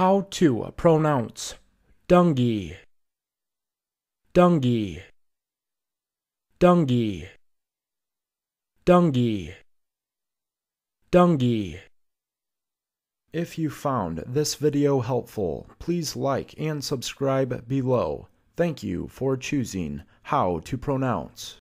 How to pronounce dungy, dungy, dungy, dungy, dungy. If you found this video helpful, please like and subscribe below. Thank you for choosing how to pronounce.